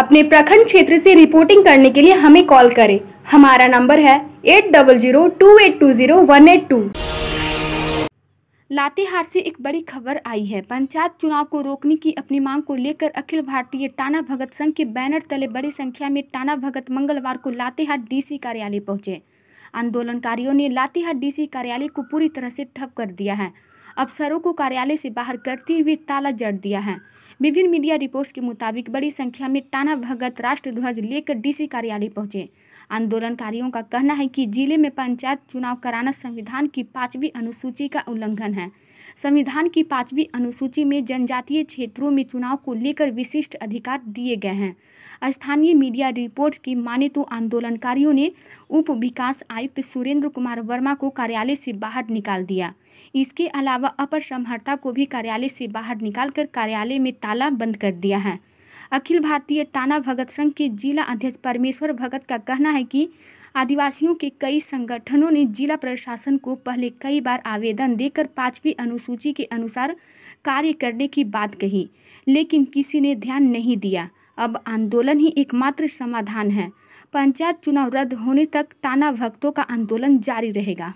अपने प्रखंड क्षेत्र से रिपोर्टिंग करने के लिए हमें कॉल करें हमारा नंबर है eight double zero two eight two zero one eight two Latehar से एक बड़ी खबर आई है पंचायत चुनाव को रोकने की अपनी मांग को लेकर अखिल भारतीय टाना भगत संघ के बैनर तले बड़ी संख्या में टाना भगत मंगलवार को लातेहार डीसी कार्यालय पहुंचे आंदोलनकारियों ने लातेहार डीसी कार्यालय को पूरी तरह से ठप कर दिया है अफसरों को कार्यालय से बाहर करते हुए ताला जड़ दिया है विभिन्न मीडिया रिपोर्ट्स के मुताबिक बड़ी संख्या में टाना भगत राष्ट्रध्वज लेकर डीसी कार्यालय पहुंचे आंदोलनकारियों का कहना है कि जिले में पंचायत चुनाव कराना संविधान की पाँचवीं अनुसूची का उल्लंघन है संविधान की पाँचवीं अनुसूची में जनजातीय क्षेत्रों में चुनाव को लेकर विशिष्ट अधिकार दिए गए हैं स्थानीय मीडिया रिपोर्ट्स की माने तो आंदोलनकारियों ने उप विकास आयुक्त सुरेंद्र कुमार वर्मा को कार्यालय से बाहर निकाल दिया इसके अलावा अपर समहर्ता को भी कार्यालय से बाहर निकालकर कार्यालय में ताला बंद कर दिया है अखिल भारतीय टाना भगत संघ के जिला अध्यक्ष परमेश्वर भगत का कहना है कि आदिवासियों के कई संगठनों ने जिला प्रशासन को पहले कई बार आवेदन देकर पाँचवीं अनुसूची के अनुसार कार्य करने की बात कही लेकिन किसी ने ध्यान नहीं दिया अब आंदोलन ही एकमात्र समाधान है पंचायत चुनाव रद्द होने तक टाना भक्तों का आंदोलन जारी रहेगा